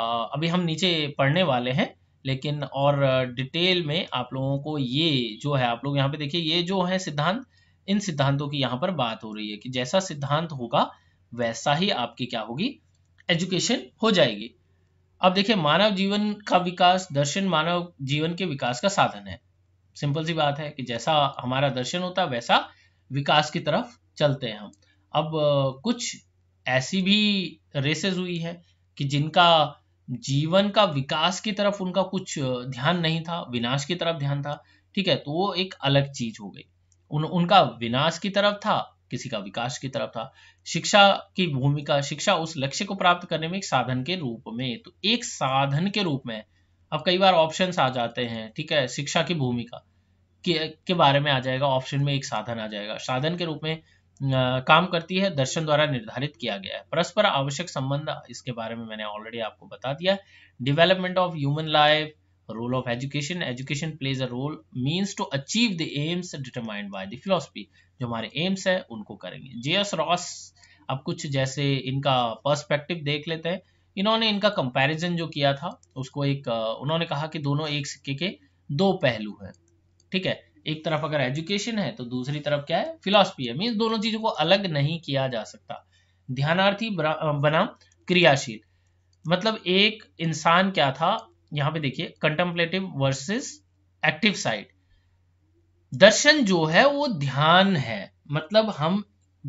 अभी हम नीचे पढ़ने वाले हैं लेकिन और डिटेल में आप लोगों को ये जो है आप लोग यहाँ पे देखिए ये जो है सिद्धांत इन सिद्धांतों की यहां पर बात हो रही है कि जैसा सिद्धांत होगा वैसा ही आपकी क्या होगी एजुकेशन हो जाएगी अब देखिए मानव जीवन का विकास दर्शन मानव जीवन के विकास का साधन है सिंपल सी बात है कि जैसा हमारा दर्शन होता है वैसा विकास की तरफ चलते हैं हम अब कुछ ऐसी भी रेसेस हुई है कि जिनका जीवन का विकास की तरफ उनका कुछ ध्यान नहीं था विनाश की तरफ ध्यान था ठीक है तो वो एक अलग चीज हो गई उन, उनका विनाश की तरफ था किसी का विकास की तरफ था शिक्षा की भूमिका शिक्षा उस लक्ष्य को प्राप्त करने में एक साधन के रूप में तो एक साधन के रूप में अब कई बार ऑप्शन आ जाते हैं ठीक है शिक्षा की भूमिका के, के बारे में आ जाएगा ऑप्शन में एक साधन आ जाएगा साधन के रूप में आ, काम करती है दर्शन द्वारा निर्धारित किया गया है परस्पर आवश्यक संबंध इसके बारे में मैंने ऑलरेडी आपको बता दिया development of human life role of education education plays a role means to achieve the aims determined by the philosophy जो हमारे aims है उनको करेंगे जे एस रॉस अब कुछ जैसे इनका पर्सपेक्टिव देख लेते हैं इन्होंने इनका कंपैरिजन जो किया था उसको एक उन्होंने कहा कि दोनों एक सिक्के के दो पहलू हैं ठीक है एक तरफ अगर एजुकेशन है तो दूसरी तरफ क्या है फिलॉसफी है मीन्स दोनों चीजों को अलग नहीं किया जा सकता ध्यानार्थी बना क्रियाशील मतलब एक इंसान क्या था यहां पे देखिए कंटम्पलेटिव वर्सेस एक्टिव साइड दर्शन जो है वो ध्यान है मतलब हम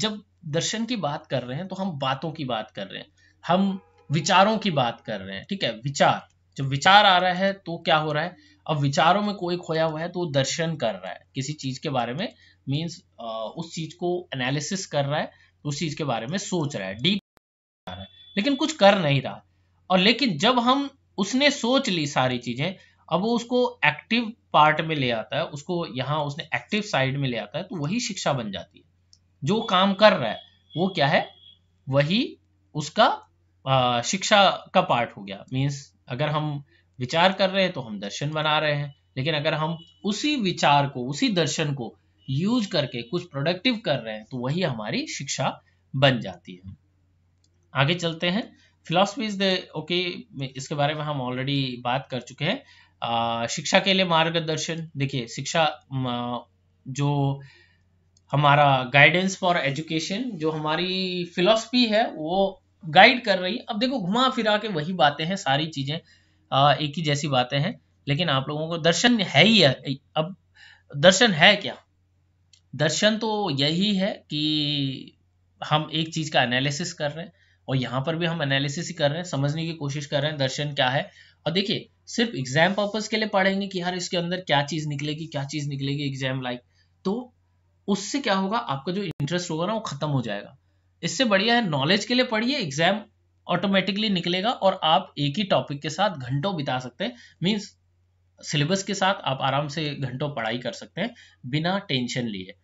जब दर्शन की बात कर रहे हैं तो हम बातों की बात कर रहे हैं हम विचारों की बात कर रहे हैं ठीक है विचार जब विचार आ रहा है तो क्या हो रहा है अब विचारों में कोई खोया हुआ है तो वो दर्शन कर रहा है किसी चीज के बारे में मीन्स उस चीज को एनालिसिस कर रहा है तो उस चीज के बारे में सोच रहा है डीप रहा है लेकिन कुछ कर नहीं रहा और लेकिन जब हम उसने सोच ली सारी चीजें अब वो उसको एक्टिव पार्ट में ले आता है उसको यहाँ उसने एक्टिव साइड में ले आता है तो वही शिक्षा बन जाती है जो काम कर रहा है वो क्या है वही उसका आ, शिक्षा का पार्ट हो गया मीन्स अगर हम विचार कर रहे हैं तो हम दर्शन बना रहे हैं लेकिन अगर हम उसी विचार को उसी दर्शन को यूज करके कुछ प्रोडक्टिव कर रहे हैं तो वही हमारी शिक्षा बन जाती है आगे चलते हैं फिलोसफी इज द ओके इसके बारे में हम ऑलरेडी बात कर चुके हैं शिक्षा के लिए मार्गदर्शन देखिए शिक्षा जो हमारा गाइडेंस फॉर एजुकेशन जो हमारी फिलोसफी है वो गाइड कर रही है अब देखो घुमा फिरा के वही बातें हैं सारी चीजें एक ही जैसी बातें हैं लेकिन आप लोगों को दर्शन है ही है अब दर्शन है क्या दर्शन तो यही है कि हम एक चीज का एनालिसिस कर रहे हैं और यहाँ पर भी हम एनालिसिस ही कर रहे हैं समझने की कोशिश कर रहे हैं दर्शन क्या है और देखिए सिर्फ एग्जाम पर्पज के लिए पढ़ेंगे कि यार इसके अंदर क्या चीज निकलेगी क्या चीज निकलेगी एग्जाम लाइक तो उससे क्या होगा आपका जो इंटरेस्ट होगा ना वो खत्म हो जाएगा इससे बढ़िया है नॉलेज के लिए पढ़िए एग्जाम ऑटोमेटिकली निकलेगा और आप एक ही टॉपिक के साथ घंटों बिता सकते हैं मीन्स सिलेबस के साथ आप आराम से घंटों पढ़ाई कर सकते हैं बिना टेंशन लिए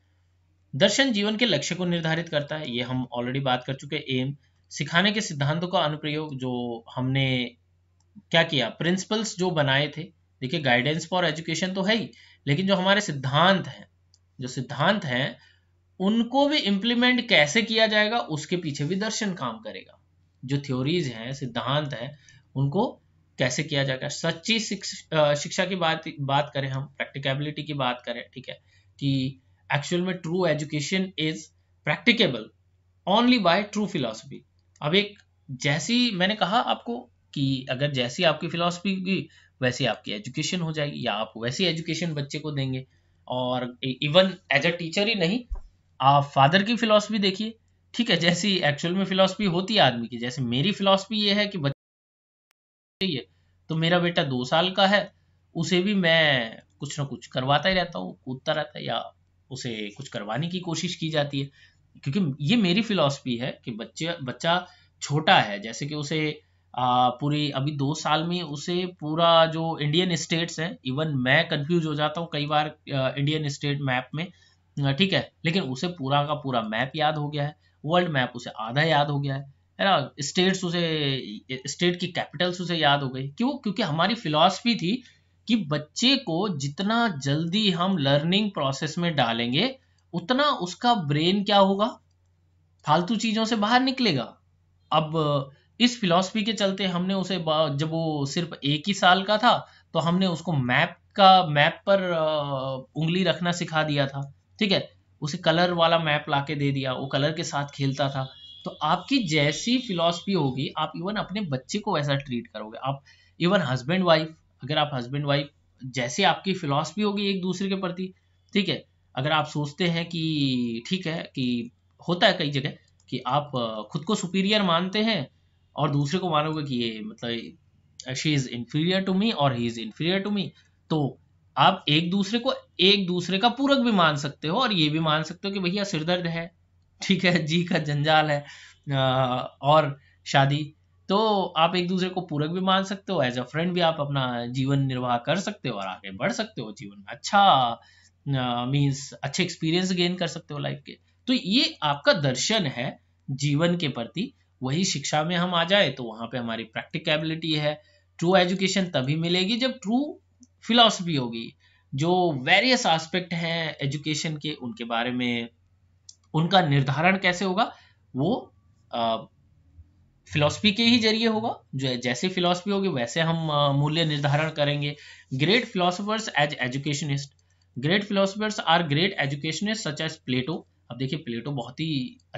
दर्शन जीवन के लक्ष्य को निर्धारित करता है ये हम ऑलरेडी बात कर चुके हैं एम सिखाने के सिद्धांतों का अनुप्रयोग जो हमने क्या किया प्रिंसिपल्स जो बनाए थे देखिए गाइडेंस फॉर एजुकेशन तो है ही लेकिन जो हमारे सिद्धांत हैं जो सिद्धांत हैं उनको भी इम्प्लीमेंट कैसे किया जाएगा उसके पीछे भी दर्शन काम करेगा जो थ्योरीज हैं सिद्धांत हैं उनको कैसे किया जाएगा सच्ची शिक्षा की बात बात करें हम प्रैक्टिकेबिलिटी की बात करें ठीक है कि एक्चुअल में true education is practicable only by true philosophy अब एक जैसी मैंने कहा आपको कि अगर जैसी आपकी फिलोसफी होगी वैसी आपकी एजुकेशन हो जाएगी या आप वैसी एजुकेशन बच्चे को देंगे और इवन एज अ टीचर ही नहीं आप फादर की फिलोसफी देखिए ठीक है जैसी एक्चुअल में फिलोसफी होती है आदमी की जैसे मेरी फिलोसफी ये है कि बच्चे तो मेरा बेटा दो साल का है उसे भी मैं कुछ ना कुछ करवाता ही रहता हूँ कूदता रहता है या उसे कुछ करवाने की कोशिश की जाती है क्योंकि ये मेरी फिलॉसफी है कि बच्चे बच्चा छोटा है जैसे कि उसे आ, पूरी अभी दो साल में उसे पूरा जो इंडियन स्टेट्स है इवन मैं कंफ्यूज हो जाता हूँ कई बार इंडियन स्टेट मैप में ठीक है लेकिन उसे पूरा का पूरा मैप याद हो गया है वर्ल्ड मैप उसे आधा याद हो गया है है ना स्टेट्स उसे स्टेट की कैपिटल्स उसे याद हो गई क्यों क्योंकि हमारी फिलॉसफी थी कि बच्चे को जितना जल्दी हम लर्निंग प्रोसेस में डालेंगे उतना उसका ब्रेन क्या होगा फालतू चीजों से बाहर निकलेगा अब इस फिलॉसफी के चलते हमने उसे जब वो सिर्फ एक ही साल का था तो हमने उसको मैप का मैप पर उंगली रखना सिखा दिया था ठीक है उसे कलर वाला मैप लाके दे दिया वो कलर के साथ खेलता था तो आपकी जैसी फिलॉसफी होगी आप इवन अपने बच्चे को वैसा ट्रीट करोगे आप इवन हस्बैंड वाइफ अगर आप हस्बैंड वाइफ जैसे आपकी फिलॉसफी होगी एक दूसरे के प्रति ठीक है अगर आप सोचते हैं कि ठीक है कि होता है कई जगह कि आप खुद को सुपीरियर मानते हैं और दूसरे को मानोगे कि ये मतलब she is inferior to me और he is inferior to me तो आप एक दूसरे को एक दूसरे का पूरक भी मान सकते हो और ये भी मान सकते हो कि भैया सिरदर्द है ठीक है जी का जंजाल है और शादी तो आप एक दूसरे को पूरक भी मान सकते हो एज अ फ्रेंड भी आप अपना जीवन निर्वाह कर सकते हो और आगे बढ़ सकते हो जीवन में अच्छा मीन्स अच्छे एक्सपीरियंस गेन कर सकते हो लाइफ के तो ये आपका दर्शन है जीवन के प्रति वही शिक्षा में हम आ जाए तो वहां पे हमारी प्रैक्टिकेबिलिटी है ट्रू एजुकेशन तभी मिलेगी जब ट्रू फिलॉसफी होगी जो वेरियस एस्पेक्ट हैं एजुकेशन के उनके बारे में उनका निर्धारण कैसे होगा वो फिलॉसफी के ही जरिए होगा जो जैसे फिलॉसफी होगी वैसे हम मूल्य निर्धारण करेंगे great philosophers as educationist great philosophers are great educationist such as Plato अब देखिए प्लेटो बहुत ही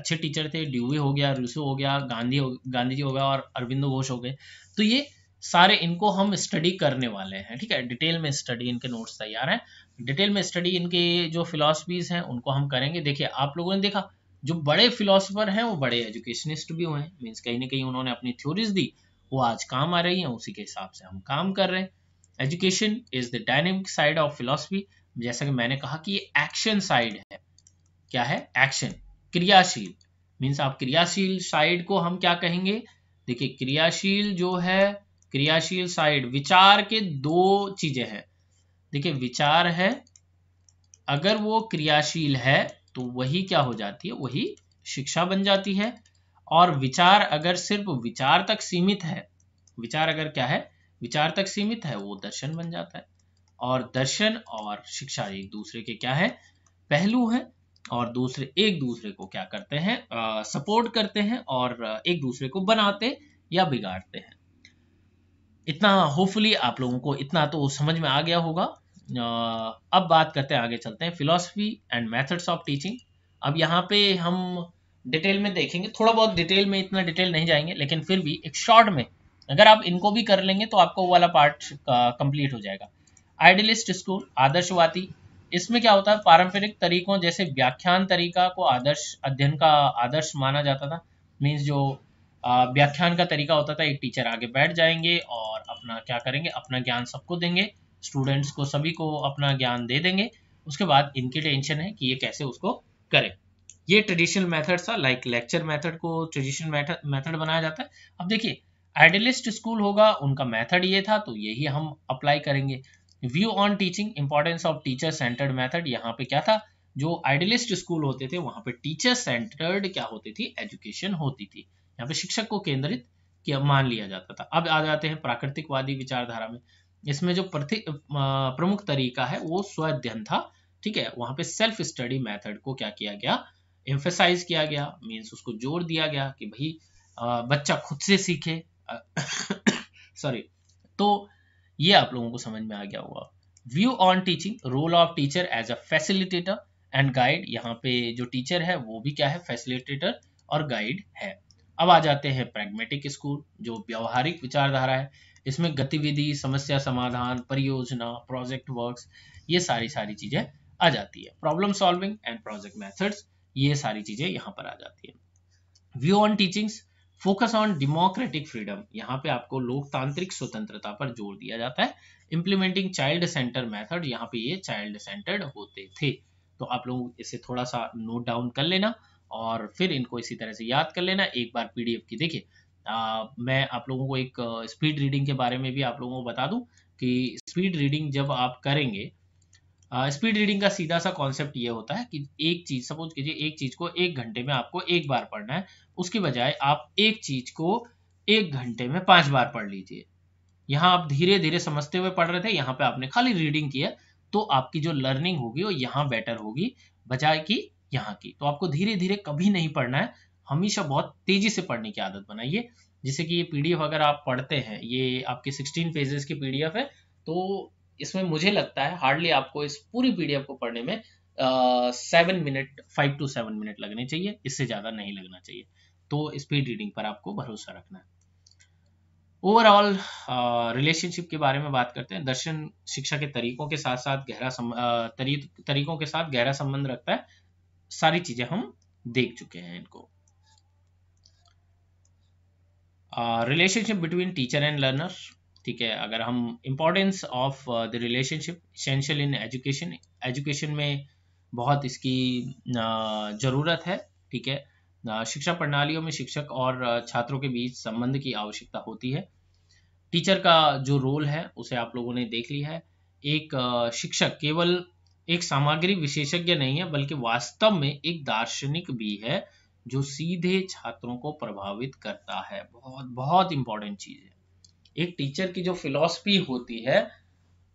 अच्छे टीचर थे ड्यूवी हो गया रूसो हो गया गांधी हो गांधी जी हो गया और अरविंद घोष हो गए तो ये सारे इनको हम स्टडी करने वाले हैं ठीक है डिटेल में स्टडी इनके नोट्स तैयार हैं डिटेल में स्टडी इनके जो फिलोसफीज हैं उनको हम करेंगे देखिए आप लोगों ने देखा जो बड़े फिलोसफर हैं वो बड़े एजुकेशनिस्ट भी हुए हैं मीन्स कहीं ना कहीं उन्होंने अपनी थ्योरीज दी वो आज काम आ रही हैं उसी के हिसाब से हम काम कर रहे हैं education is the dynamic side of philosophy जैसा कि मैंने कहा कि ये एक्शन साइड है क्या है एक्शन क्रियाशील मीन्स आप क्रियाशील साइड को हम क्या कहेंगे देखिए क्रियाशील जो है क्रियाशील साइड विचार के दो चीजें हैं देखिए विचार है अगर वो क्रियाशील है तो वही क्या हो जाती है वही शिक्षा बन जाती है और विचार अगर सिर्फ विचार तक सीमित है विचार अगर क्या है विचार तक सीमित है वो दर्शन बन जाता है और दर्शन और शिक्षा एक दूसरे के क्या है पहलू है और दूसरे एक दूसरे को क्या करते हैं सपोर्ट करते हैं और एक दूसरे को बनाते या बिगाड़ते हैं इतना होपफुली आप लोगों को इतना तो समझ में आ गया होगा अब बात करते हैं आगे चलते हैं philosophy and methods of teaching अब यहाँ पे हम डिटेल में देखेंगे थोड़ा बहुत डिटेल में इतना डिटेल नहीं जाएंगे लेकिन फिर भी एक शॉर्ट में अगर आप इनको भी कर लेंगे तो आपको वो वाला पार्ट कंप्लीट हो जाएगा आइडियलिस्ट स्कूल आदर्शवादी इसमें क्या होता है पारंपरिक तरीकों जैसे व्याख्यान तरीका को आदर्श अध्ययन का आदर्श माना जाता था मीन्स जो व्याख्यान का तरीका होता था एक टीचर आगे बैठ जाएंगे और अपना क्या करेंगे अपना ज्ञान सबको देंगे स्टूडेंट्स को सभी को अपना ज्ञान दे देंगे उसके बाद इनकी टेंशन है कि ये कैसे उसको करें ये ट्रेडिशनल मेथड था लाइक लेक्चर मेथड को ट्रेडिशनल मेथड बनाया जाता है अब देखिए आइडियलिस्ट स्कूल होगा उनका मेथड ये था तो यही हम अप्लाई करेंगे view on teaching importance of teacher centred method यहाँ पे क्या था जो आइडियलिस्ट स्कूल होते थे वहां पे टीचर सेंटर्ड क्या होती थी एजुकेशन होती थी यहाँ पे शिक्षक को केंद्रित किया मान लिया जाता था अब आ जाते हैं प्राकृतिकवादी विचारधारा में इसमें जो प्रमुख तरीका है वो स्वअध्ययन था ठीक है वहां पे सेल्फ स्टडी मेथड को क्या किया गया एम्फेसाइज किया गया मीन्स उसको जोर दिया गया कि भाई बच्चा खुद से सीखे सॉरी तो ये आप लोगों को समझ में आ गया होगा view on teaching role of teacher as a facilitator and guide यहाँ पे जो टीचर है वो भी क्या है फैसिलिटेटर और गाइड है अब आ जाते हैं प्रैग्मेटिक स्कूल जो व्यवहारिक विचारधारा है इसमें गतिविधि समस्या समाधान परियोजना प्रोजेक्ट वर्क्स ये सारी सारी चीजें आ जाती है problem solving and project methods ये सारी चीजें यहाँ पर आ जाती है view on teachings focus on democratic freedom यहाँ पे आपको लोकतांत्रिक स्वतंत्रता पर जोर दिया जाता है इम्प्लीमेंटिंग चाइल्ड सेंटर मेथड यहाँ पे ये चाइल्ड सेंटर्ड होते थे तो आप लोग इसे थोड़ा सा नोट डाउन कर लेना और फिर इनको इसी तरह से याद कर लेना एक बार पीडीएफ की देखिए मैं आप लोगों को एक स्पीड रीडिंग के बारे में भी आप लोगों को बता दूं कि स्पीड रीडिंग जब आप करेंगे स्पीड रीडिंग का सीधा सा कॉन्सेप्ट ये होता है कि एक चीज सपोज कीजिए एक चीज को एक घंटे में आपको एक बार पढ़ना है उसके बजाय आप एक चीज को एक घंटे में पांच बार पढ़ लीजिए यहाँ आप धीरे धीरे समझते हुए पढ़ रहे थे यहाँ पे आपने खाली रीडिंग किया तो आपकी जो लर्निंग होगी वो यहाँ बेटर होगी बजाय की यहाँ की तो आपको धीरे धीरे कभी नहीं पढ़ना है हमेशा बहुत तेजी से पढ़ने की आदत बनाइए जैसे कि ये पीडीएफ अगर आप पढ़ते हैं ये आपके 16 पेजेस की पीडीएफ है तो इसमें मुझे लगता है हार्डली आपको इस पूरी पीडीएफ को पढ़ने में seven minute five to seven minute लगने चाहिए इससे ज़्यादा नहीं लगना चाहिए तो स्पीड रीडिंग पर आपको भरोसा रखना है ओवरऑल रिलेशनशिप के बारे में बात करते हैं दर्शन शिक्षा के तरीकों के साथ साथ गहरा सम, uh, तरी, तरीकों के साथ गहरा संबंध रखता है सारी चीजें हम देख चुके हैं इनको relationship between teacher and learner ठीक है अगर हम importance of the relationship essential in education education में बहुत इसकी uh, ज़रूरत है ठीक है uh, शिक्षा प्रणालियों में शिक्षक और uh, छात्रों के बीच संबंध की आवश्यकता होती है टीचर का जो रोल है उसे आप लोगों ने देख लिया है एक शिक्षक केवल एक सामग्री विशेषज्ञ नहीं है बल्कि वास्तव में एक दार्शनिक भी है जो सीधे छात्रों को प्रभावित करता है बहुत बहुत इंपॉर्टेंट चीज़ है एक टीचर की जो फिलोसफी होती है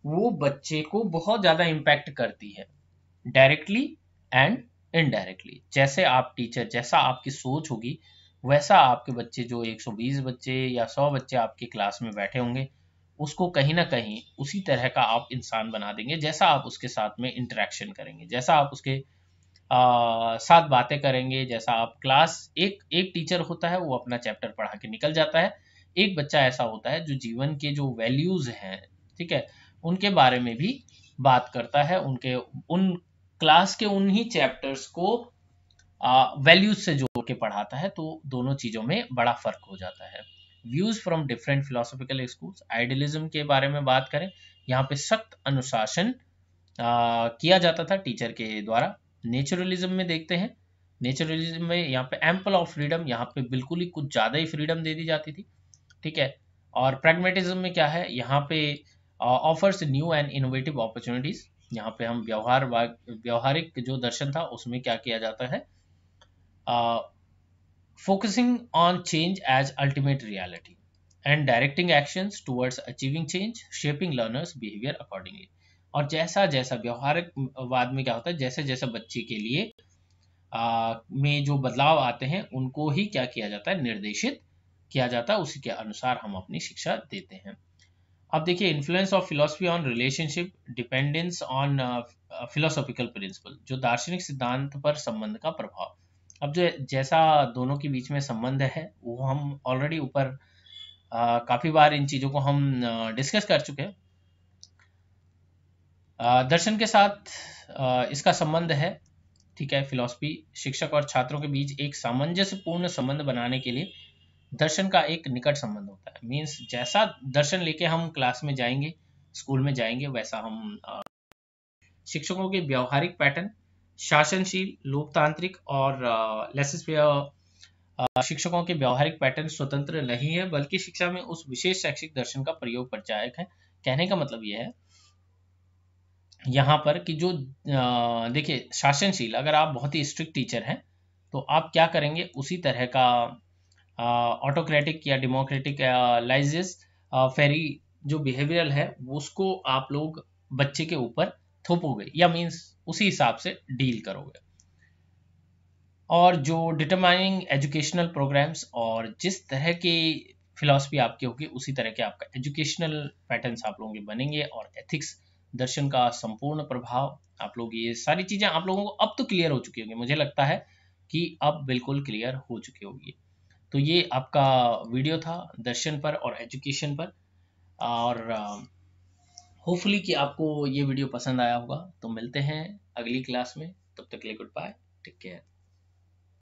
वो बच्चे को बहुत ज़्यादा इम्पैक्ट करती है डायरेक्टली एंड इनडायरेक्टली जैसे आप टीचर जैसा आपकी सोच होगी वैसा आपके बच्चे जो 120 बच्चे या 100 बच्चे आपके क्लास में बैठे होंगे उसको कहीं ना कहीं उसी तरह का आप इंसान बना देंगे जैसा आप उसके साथ में इंटरेक्शन करेंगे जैसा आप उसके आ, साथ बातें करेंगे जैसा आप क्लास एक एक टीचर होता है वो अपना चैप्टर पढ़ा के निकल जाता है एक बच्चा ऐसा होता है जो जीवन के जो वैल्यूज हैं ठीक है उनके बारे में भी बात करता है उनके उन क्लास के उन्हीं चैप्टर्स को वैल्यूज से जोड़ के पढ़ाता है तो दोनों चीजों में बड़ा फर्क हो जाता है views from different philosophical schools idealism के बारे में बात करें यहाँ पे सख्त अनुशासन किया जाता था टीचर के द्वारा नेचुरलिज्म में देखते हैं नेचुरलिज्म में यहाँ पे एम्पल ऑफ फ्रीडम यहाँ पे बिल्कुल ही कुछ ज़्यादा ही फ्रीडम दे दी जाती थी ठीक है और प्रेगमेटिज्म में क्या है यहाँ पे offers new and innovative opportunities यहाँ पे हम व्यवहार व्यवहारिक जो दर्शन था उसमें क्या किया जाता है focusing on change as ultimate reality and directing action towards achieving change shaping learners behaviour accordingly और जैसा जैसा व्यवहारिक वाद में क्या होता है जैसे जैसे बच्चे के लिए आ, में जो बदलाव आते हैं उनको ही क्या किया जाता है निर्देशित किया जाता है उसी के अनुसार हम अपनी शिक्षा देते हैं अब देखिए influence of philosophy on relationship dependence on philosophical principle जो दार्शनिक सिद्धांत पर संबंध का प्रभाव अब जो जैसा दोनों के बीच में संबंध है वो हम ऑलरेडी ऊपर uh, काफ़ी बार इन चीज़ों को हम डिस्कस uh, कर चुके हैं uh, दर्शन के साथ इसका संबंध है ठीक है फिलोसफी शिक्षक और छात्रों के बीच एक सामंजस्यपूर्ण संबंध बनाने के लिए दर्शन का एक निकट संबंध होता है मीन्स जैसा दर्शन लेके हम क्लास में जाएंगे स्कूल में जाएंगे वैसा हम शिक्षकों के व्यवहारिक पैटर्न शासनशील लोकतांत्रिक और शिक्षकों के व्यवहारिक पैटर्न स्वतंत्र नहीं है बल्कि शिक्षा में उस विशेष शैक्षिक दर्शन का प्रयोग परिचायक है कहने का मतलब यह है यहाँ पर कि जो देखिए शासनशील अगर आप बहुत ही स्ट्रिक्ट टीचर हैं तो आप क्या करेंगे उसी तरह का ऑटोक्रेटिक uh, या डेमोक्रेटिक लाइजिस फेरी जो बिहेवियरल है उसको आप लोग बच्चे के ऊपर थोपोगे या मीन्स उसी हिसाब से डील करोगे और जो डिटरमाइनिंग एजुकेशनल प्रोग्राम्स और जिस तरह की फिलॉसफी आपकी होगी उसी तरह के आपका एजुकेशनल पैटर्न्स आप लोगों के बनेंगे और एथिक्स दर्शन का संपूर्ण प्रभाव आप लोग ये सारी चीज़ें आप लोगों को अब तो क्लियर हो चुकी होंगी मुझे लगता है कि अब बिल्कुल क्लियर हो चुकी होगी तो ये आपका वीडियो था दर्शन पर और एजुकेशन पर और होपफुली कि आपको ये वीडियो पसंद आया होगा तो मिलते हैं अगली क्लास में तब तक के लिए गुड बाय टेक केयर